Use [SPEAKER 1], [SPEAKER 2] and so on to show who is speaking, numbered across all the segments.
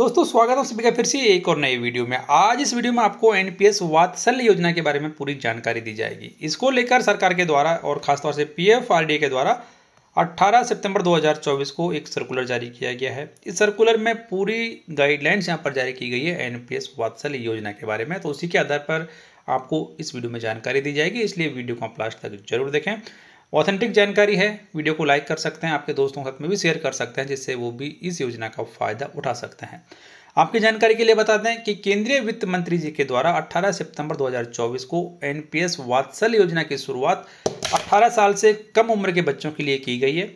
[SPEAKER 1] दोस्तों स्वागत है सभी का फिर से एक और नई वीडियो में आज इस वीडियो में आपको एनपीएस वात्सल्य योजना के बारे में पूरी जानकारी दी जाएगी इसको लेकर सरकार के द्वारा और खासतौर से पीएफआरडीए के द्वारा 18 सितंबर 2024 को एक सर्कुलर जारी किया गया है इस सर्कुलर में पूरी गाइडलाइंस यहाँ पर जारी की गई है एस वात्सल्य योजना के बारे में तो उसी के आधार पर आपको इस वीडियो में जानकारी दी जाएगी इसलिए वीडियो को आप लास्ट तक जरूर देखें ऑथेंटिक जानकारी है वीडियो को लाइक कर सकते हैं आपके दोस्तों के साथ में भी शेयर कर सकते हैं जिससे वो भी इस योजना का फायदा उठा सकते हैं आपकी जानकारी के लिए बता दें कि केंद्रीय वित्त मंत्री जी के द्वारा 18 सितंबर 2024 को एनपीएस वात्सल योजना की शुरुआत 18 साल से कम उम्र के बच्चों के लिए की गई है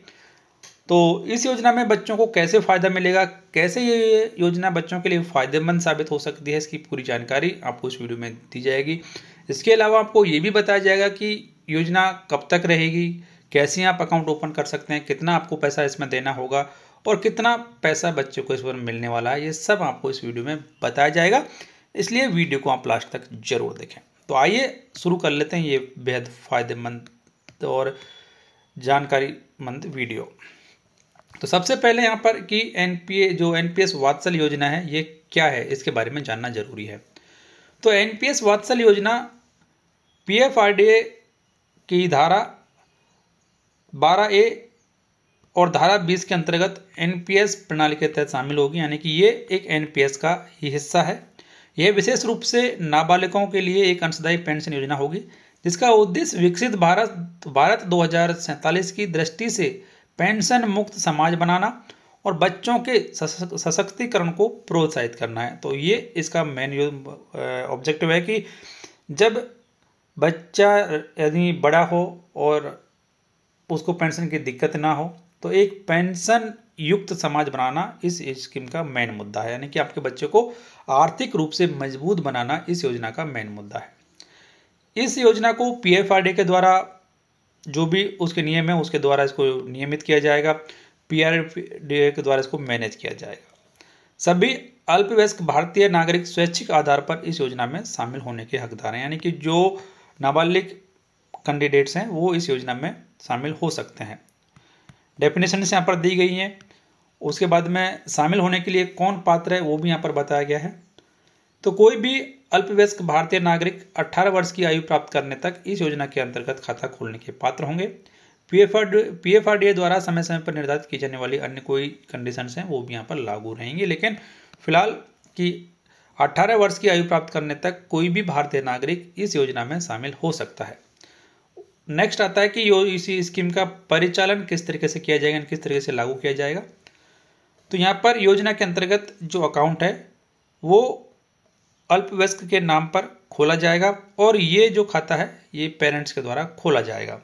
[SPEAKER 1] तो इस योजना में बच्चों को कैसे फ़ायदा मिलेगा कैसे ये योजना बच्चों के लिए फ़ायदेमंद साबित हो सकती है इसकी पूरी जानकारी आपको इस वीडियो में दी जाएगी इसके अलावा आपको ये भी बताया जाएगा कि योजना कब तक रहेगी कैसे आप अकाउंट ओपन कर सकते हैं कितना आपको पैसा इसमें देना होगा और कितना पैसा बच्चों को इस पर मिलने वाला है ये सब आपको इस वीडियो में बताया जाएगा इसलिए वीडियो को आप लास्ट तक जरूर देखें तो आइए शुरू कर लेते हैं ये बेहद फ़ायदेमंद और जानकारी मंद वीडियो तो सबसे पहले यहाँ पर कि एन जो एन वात्सल योजना है ये क्या है इसके बारे में जानना जरूरी है तो एन वात्सल योजना पी एफ आर डी की धारा बारह ए और धारा बीस के अंतर्गत एनपीएस प्रणाली के तहत शामिल होगी यानी कि ये एक एनपीएस का ही हिस्सा है यह विशेष रूप से नाबालिगों के लिए एक अंशदायी पेंशन योजना होगी जिसका उद्देश्य विकसित भारत भारत दो की दृष्टि से पेंशन मुक्त समाज बनाना और बच्चों के सशक्तिकरण को प्रोत्साहित करना है तो ये इसका मेन ऑब्जेक्टिव है कि जब बच्चा यदि बड़ा हो और उसको पेंशन की दिक्कत ना हो तो एक पेंशन युक्त समाज बनाना इस स्कीम का मेन मुद्दा है यानी कि आपके बच्चे को आर्थिक रूप से मजबूत बनाना इस योजना का मेन मुद्दा है इस योजना को पीएफआरडी के द्वारा जो भी उसके नियम है उसके द्वारा इसको नियमित किया जाएगा पी आर के द्वारा इसको मैनेज किया जाएगा सभी अल्पवयस्क भारतीय नागरिक स्वैच्छिक आधार पर इस योजना में शामिल होने के हकदार हैं यानी कि जो नाबालिग कैंडिडेट्स हैं वो इस योजना में शामिल हो सकते हैं डेफिनेशन यहाँ पर दी गई हैं उसके बाद में शामिल होने के लिए कौन पात्र है वो भी यहाँ पर बताया गया है तो कोई भी अल्पवयस्क भारतीय नागरिक 18 वर्ष की आयु प्राप्त करने तक इस योजना के अंतर्गत खाता खोलने के पात्र होंगे पी एफ द्वारा समय समय पर निर्धारित की जाने वाली अन्य कोई कंडीशन हैं वो भी यहाँ पर लागू रहेंगे लेकिन फिलहाल की 18 वर्ष की आयु प्राप्त करने तक कोई भी भारतीय नागरिक इस योजना में शामिल हो सकता है नेक्स्ट आता है कि यो इसी स्कीम का परिचालन किस तरीके से किया जाएगा किस तरीके से लागू किया जाएगा तो यहाँ पर योजना के अंतर्गत जो अकाउंट है वो अल्पवयस्क के नाम पर खोला जाएगा और ये जो खाता है ये पेरेंट्स के द्वारा खोला जाएगा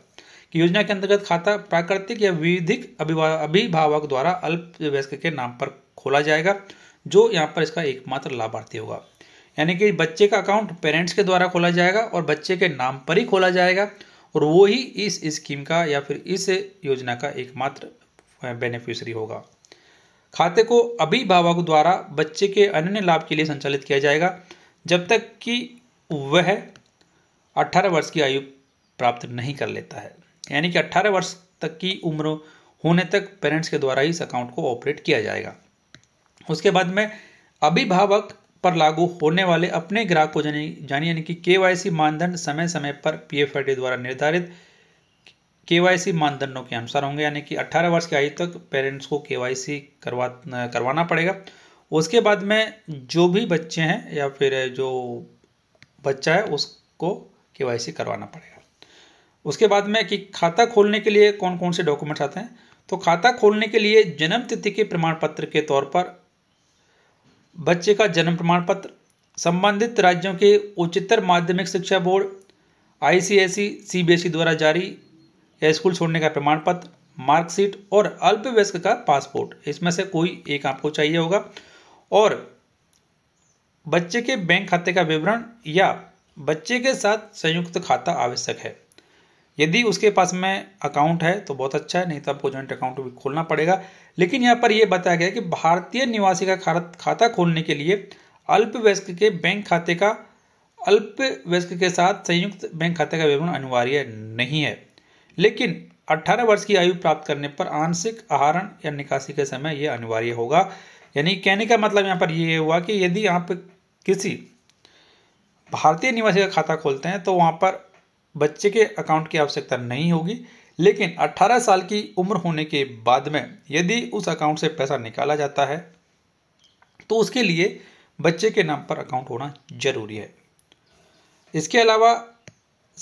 [SPEAKER 1] कि योजना के अंतर्गत खाता प्राकृतिक या विधिक अभिभावक द्वारा अल्पवयस्क के नाम पर खोला जाएगा जो यहाँ पर इसका एकमात्र लाभार्थी होगा यानी कि बच्चे का अकाउंट पेरेंट्स के द्वारा खोला जाएगा और बच्चे के नाम पर ही खोला जाएगा और वो ही इस स्कीम का या फिर इस योजना का एकमात्र बेनिफिशरी होगा खाते को अभिभावक द्वारा बच्चे के अन्य लाभ के लिए संचालित किया जाएगा जब तक कि वह 18 वर्ष की आयु प्राप्त नहीं कर लेता है यानी कि 18 वर्ष तक की उम्र होने तक पेरेंट्स के द्वारा इस अकाउंट को ऑपरेट किया जाएगा उसके बाद में अभिभावक पर लागू होने वाले अपने ग्राहक को जानिए यानी कि के मानदंड समय समय पर पी द्वारा निर्धारित के मानदंडों के अनुसार होंगे यानी कि 18 वर्ष की आयु तक पेरेंट्स को के करवा करवाना पड़ेगा उसके बाद में जो भी बच्चे हैं या फिर जो बच्चा है उसको के करवाना पड़ेगा उसके बाद में कि खाता खोलने के लिए कौन कौन से डॉक्यूमेंट्स आते हैं तो खाता खोलने के लिए जन्म तिथि के प्रमाण पत्र के तौर पर बच्चे का जन्म प्रमाण पत्र संबंधित राज्यों के उच्चतर माध्यमिक शिक्षा board I C S CBSE द्वारा जारी स्कूल छोड़ने का प्रमाण पत्र मार्कशीट और अल्पवयस्क का पासपोर्ट इसमें से कोई एक आपको चाहिए होगा और बच्चे के बैंक खाते का विवरण या बच्चे के साथ संयुक्त खाता आवश्यक है यदि उसके पास में अकाउंट है तो बहुत अच्छा है नहीं तो आपको जॉइंट अकाउंट भी खोलना पड़ेगा लेकिन यहाँ पर यह बताया गया कि भारतीय निवासी का खाता खोलने के लिए अल्प वयस्क के बैंक खाते का अल्प वयस्क के साथ संयुक्त बैंक खाते का विवरण अनिवार्य नहीं है लेकिन 18 वर्ष की आयु प्राप्त करने पर आंशिक आहरण या निकासी के समय यह अनिवार्य होगा यानी कहने का मतलब यहाँ पर यह हुआ कि यदि आप किसी भारतीय निवासी का खाता खोलते हैं तो वहाँ पर बच्चे के अकाउंट की आवश्यकता नहीं होगी लेकिन 18 साल की उम्र होने के बाद में यदि उस अकाउंट से पैसा निकाला जाता है तो उसके लिए बच्चे के नाम पर अकाउंट होना जरूरी है इसके अलावा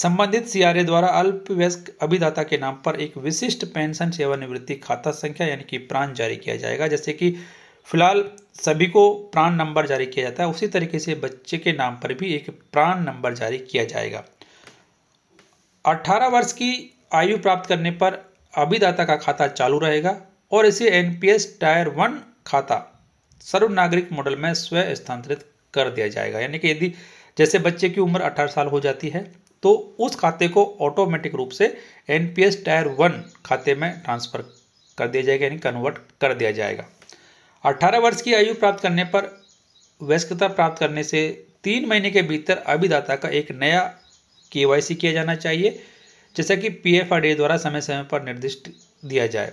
[SPEAKER 1] संबंधित सीआरए द्वारा अल्पवयस्क अभिदाता के नाम पर एक विशिष्ट पेंशन सेवानिवृत्ति खाता संख्या यानी कि प्राण जारी किया जाएगा जैसे कि फिलहाल सभी को प्राण नंबर जारी किया जाता है उसी तरीके से बच्चे के नाम पर भी एक प्राण नंबर जारी किया जाएगा 18 वर्ष की आयु प्राप्त करने पर अभिदाता का खाता चालू रहेगा और इसे एनपीएस टायर वन खाता सर्व नागरिक मॉडल में स्वयं स्थानांतरित कर दिया जाएगा यानी कि यदि जैसे बच्चे की उम्र 18 साल हो जाती है तो उस खाते को ऑटोमेटिक रूप से एन टायर वन खाते में ट्रांसफ़र कर दिया जाएगा यानी कन्वर्ट कर दिया जाएगा 18 वर्ष की आयु प्राप्त करने पर वयस्कता प्राप्त करने से तीन महीने के भीतर अभिदाता का एक नया के किया जाना चाहिए जैसा कि पी एफ द्वारा समय समय पर निर्दिष्ट दिया जाए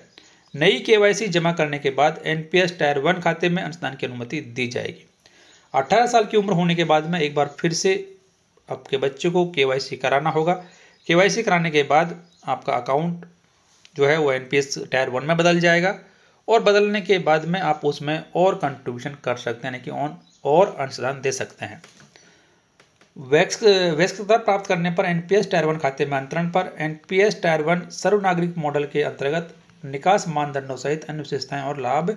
[SPEAKER 1] नई के जमा करने के बाद N P S tier one खाते में अनुसंधान की अनुमति दी जाएगी 18 साल की उम्र होने के बाद में एक बार फिर से आपके बच्चे को के कराना होगा के कराने के बाद आपका अकाउंट जो है वो एन पी टायर वन में बदल जाएगा और बदलने के बाद में आप उसमें और कंट्रीब्यूशन कर सकते हैं यानी कि ऑन और अंशदान दे सकते हैं वैक्स वैक्सता प्राप्त करने पर एनपीएस टायर वन खाते में अंतरण पर एनपीएस टायर वन सर्व नागरिक मॉडल के अंतर्गत निकास मानदंडों सहित अन्य विशेषताएं और लाभ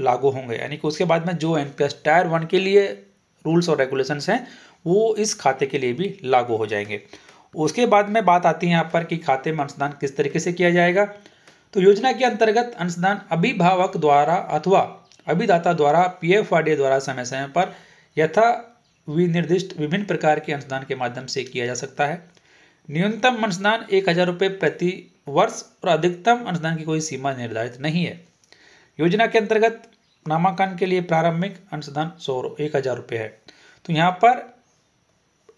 [SPEAKER 1] लागू होंगे यानी कि उसके बाद में जो एन टायर वन के लिए रूल्स और रेगुलेशंस हैं वो इस खाते के लिए भी लागू हो जाएंगे उसके बाद में बात आती है यहाँ पर कि खाते में अंशदान किस तरीके से किया जाएगा तो योजना के अंतर्गत अंशदान अभिभावक द्वारा अथवा अभिदाता द्वारा पी एफ द्वारा समय समय पर यथा विनिर्दिष्ट विभिन्न प्रकार के अंशदान के माध्यम से किया जा सकता है न्यूनतम अंशदान एक हज़ार रुपये प्रति वर्ष और अधिकतम अंशदान की कोई सीमा निर्धारित नहीं है योजना के अंतर्गत नामांकन के लिए प्रारंभिक अंशदान सौ एक हज़ार रुपये है तो यहाँ पर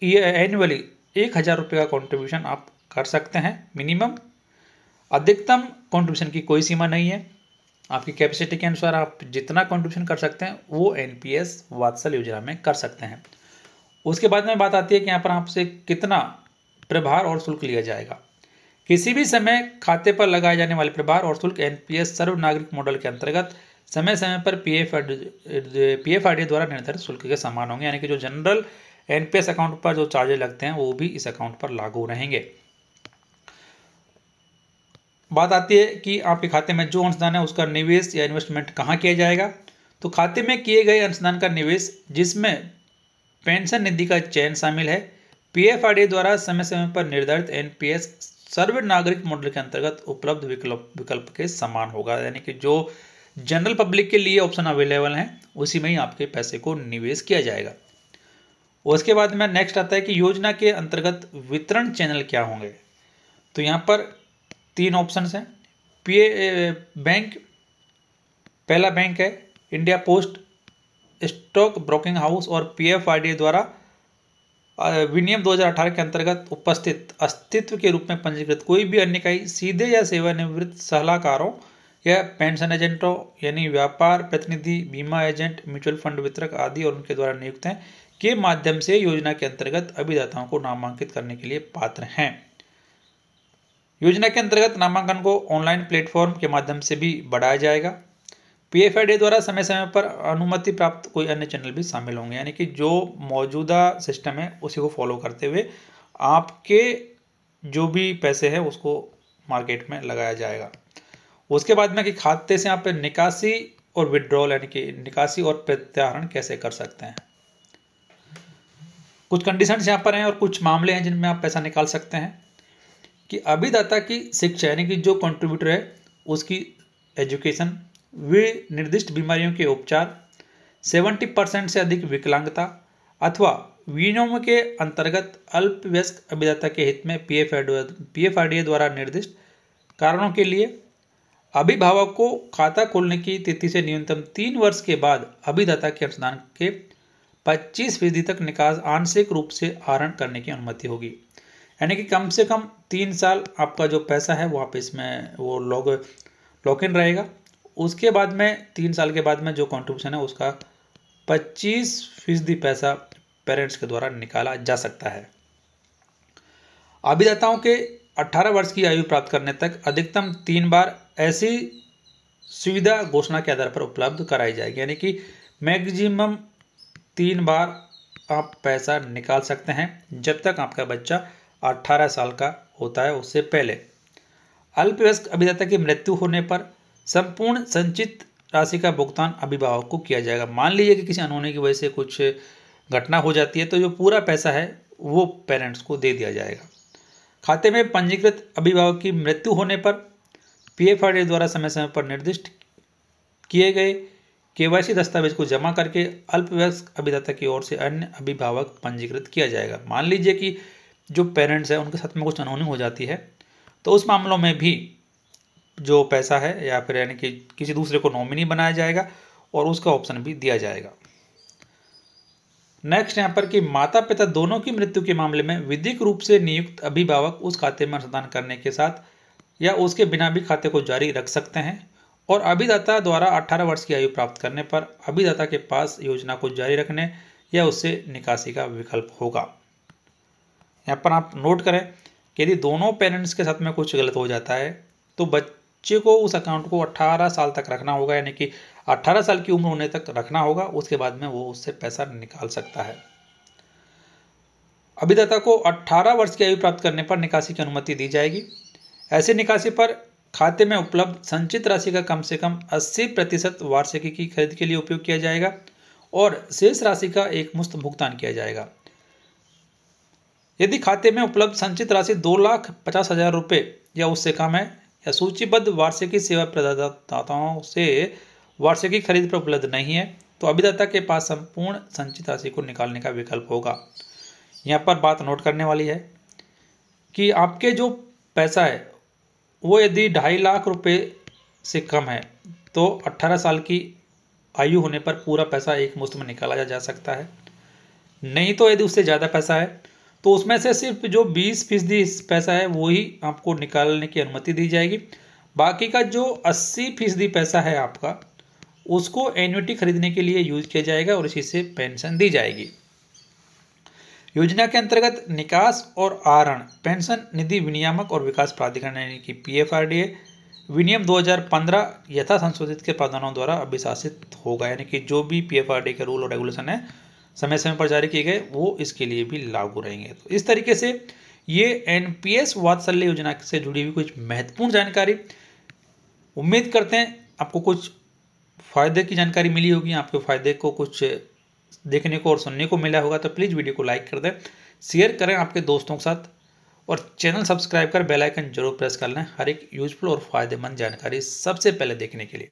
[SPEAKER 1] ये एनुअली एक हज़ार रुपये का कॉन्ट्रीब्यूशन आप कर सकते हैं मिनिमम अधिकतम कॉन्ट्रीब्यूशन की कोई सीमा नहीं है आपकी कैपेसिटी के अनुसार आप जितना कॉन्ट्रीब्यूशन कर सकते हैं वो एन वात्सल योजना में कर सकते हैं उसके बाद में बात आती है कि यहाँ पर आपसे कितना प्रभार और शुल्क लिया जाएगा किसी भी समय खाते पर लगाए जाने वाले प्रभार और शुल्क एनपीएस सर्व नागरिक मॉडल के अंतर्गत समय समय पर पी एफ पी एफ द्वारा निर्धारित शुल्क के समान होंगे यानी कि जो जनरल एनपीएस अकाउंट पर जो चार्जेज लगते हैं वो भी इस अकाउंट पर लागू रहेंगे बात आती है कि आपके खाते में जो अंशदान है उसका निवेश या इन्वेस्टमेंट कहाँ किया जाएगा तो खाते में किए गए अंशदान का निवेश जिसमें पेंशन निधि का चयन शामिल है पीएफआरडी द्वारा समय समय पर निर्धारित एनपीएस सर्व नागरिक मॉडल के अंतर्गत उपलब्ध विकल्प विकल्प के समान होगा यानी कि जो जनरल पब्लिक के लिए ऑप्शन अवेलेबल हैं उसी में ही आपके पैसे को निवेश किया जाएगा उसके बाद में नेक्स्ट आता है कि योजना के अंतर्गत वितरण चैनल क्या होंगे तो यहाँ पर तीन ऑप्शन हैं पी बैंक पहला बैंक है India post stock broking house और पीएफआईडी द्वारा विनियम 2018 के अंतर्गत उपस्थित अस्तित्व के रूप में पंजीकृत कोई भी अन्य कई सीधे या सेवानिवृत्त सलाहकारों या पेंशन एजेंटों यानी व्यापार प्रतिनिधि बीमा एजेंट म्यूचुअल फंड वितरक आदि और उनके द्वारा नियुक्त हैं के माध्यम से योजना के अंतर्गत अभिदाताओं को नामांकित करने के लिए पात्र हैं योजना के अंतर्गत नामांकन को ऑनलाइन प्लेटफॉर्म के माध्यम से भी बढ़ाया जाएगा पीएफआईडी द्वारा समय समय पर अनुमति प्राप्त कोई अन्य चैनल भी शामिल होंगे यानी कि जो मौजूदा सिस्टम है उसी को फॉलो करते हुए आपके जो भी पैसे हैं उसको मार्केट में लगाया जाएगा उसके बाद में कि खाते से आप निकासी और विड्रॉल यानी कि निकासी और प्रत्याहरण कैसे कर सकते हैं कुछ कंडीशंस यहाँ पर हैं और कुछ मामले हैं जिनमें आप पैसा निकाल सकते हैं कि अभिदाता की शिक्षा यानी कि जो कंट्रीब्यूटर है उसकी एजुकेशन वे निर्दिष्ट बीमारियों के उपचार 70 परसेंट से अधिक विकलांगता अथवा विनियम के अंतर्गत अल्पवयस्क अभिदाता के हित में पी एफ द्वारा निर्दिष्ट कारणों के लिए अभिभावक को खाता खोलने की तिथि से न्यूनतम तीन वर्ष के बाद अभिदाता के अनुसंधान के 25 फीसदी तक निकास आंशिक रूप से आहरण करने की अनुमति होगी यानी कि कम से कम तीन साल आपका जो पैसा है वो आप इसमें वो लॉग लॉक इन रहेगा उसके बाद में तीन साल के बाद में जो कॉन्ट्रीब्यूशन है उसका पच्चीस फीसदी पैसा पेरेंट्स के द्वारा निकाला जा सकता है अभिदाताओं के 18 वर्ष की आयु प्राप्त करने तक अधिकतम तीन बार ऐसी सुविधा घोषणा के आधार पर उपलब्ध कराई जाएगी यानी कि मैक्सिमम तीन बार आप पैसा निकाल सकते हैं जब तक आपका बच्चा 18 साल का होता है उससे पहले अल्पवयस्क अभिदाता की मृत्यु होने पर संपूर्ण संचित राशि का भुगतान अभिभावक को किया जाएगा मान लीजिए कि किसी अनहोनी की वजह से कुछ घटना हो जाती है तो जो पूरा पैसा है वो पेरेंट्स को दे दिया जाएगा खाते में पंजीकृत अभिभावक की मृत्यु होने पर पीएफआरडी द्वारा समय समय पर निर्दिष्ट किए गए केवाईसी दस्तावेज को जमा करके अल्पवयस्क अभिदाता की ओर से अन्य अभिभावक पंजीकृत किया जाएगा मान लीजिए कि जो पेरेंट्स हैं उनके साथ में कुछ अनहोनी हो जाती है तो उस मामलों में भी जो पैसा है या फिर यानी कि किसी दूसरे को नॉमिनी बनाया जाएगा और उसका ऑप्शन भी दिया जाएगा नेक्स्ट यहाँ पर कि माता पिता दोनों की मृत्यु के मामले में विधिक रूप से नियुक्त अभिभावक उस खाते में अनुसंधान करने के साथ या उसके बिना भी खाते को जारी रख सकते हैं और अभिदाता द्वारा 18 वर्ष की आयु प्राप्त करने पर अभिदाता के पास योजना को जारी रखने या उससे निकासी का विकल्प होगा यहाँ पर आप नोट करें कि यदि दोनों पेरेंट्स के साथ में कुछ गलत हो जाता है तो बच बच्चे को उस अकाउंट को 18 साल तक रखना होगा यानी कि 18 साल की उम्र होने तक रखना होगा उसके बाद में वो उससे पैसा निकाल सकता है अभिदाता को 18 वर्ष की आयु प्राप्त करने पर निकासी की अनुमति दी जाएगी ऐसी निकासी पर खाते में उपलब्ध संचित राशि का कम से कम 80 प्रतिशत वार्षिकी की खरीद के लिए उपयोग किया जाएगा और शेष राशि का एक मुफ्त भुगतान किया जाएगा यदि खाते में उपलब्ध संचित राशि दो लाख पचास हजार रुपये या उससे कम है या सूचीबद्ध वार्षिकी सेवा प्रदाताओं से वार्षिकी खरीद पर उपलब्ध नहीं है तो अभिदाता के पास संपूर्ण संचित राशि को निकालने का विकल्प होगा यहाँ पर बात नोट करने वाली है कि आपके जो पैसा है वो यदि ढाई लाख रुपए से कम है तो 18 साल की आयु होने पर पूरा पैसा एक मुश्त में निकाला जा सकता है नहीं तो यदि उससे ज़्यादा पैसा है तो उसमें से सिर्फ जो बीस फीसदी पैसा है वही आपको निकालने की अनुमति दी जाएगी बाकी का जो अस्सी फीसदी पैसा है आपका उसको एन्यूटी खरीदने के लिए यूज किया जाएगा और इसी से पेंशन दी जाएगी योजना के अंतर्गत निकास और आरण पेंशन निधि विनियामक और विकास प्राधिकरण यानी कि पीएफआरडीए विनियम 2015 यथा संशोधित के प्रावधानों द्वारा अभिशासित होगा यानी कि जो भी पी के रूल और रेगुलेशन है समय समय पर जारी किए गए वो इसके लिए भी लागू रहेंगे तो इस तरीके से ये एन पी एस वात्सल्य योजना से जुड़ी हुई कुछ महत्वपूर्ण जानकारी उम्मीद करते हैं आपको कुछ फ़ायदे की जानकारी मिली होगी आपके फ़ायदे को कुछ देखने को और सुनने को मिला होगा तो प्लीज़ वीडियो को लाइक कर दें शेयर करें आपके दोस्तों के साथ और चैनल सब्सक्राइब कर बेल आइकन जरूर प्रेस कर लें हर एक यूजफुल और फ़ायदेमंद जानकारी सबसे पहले देखने के लिए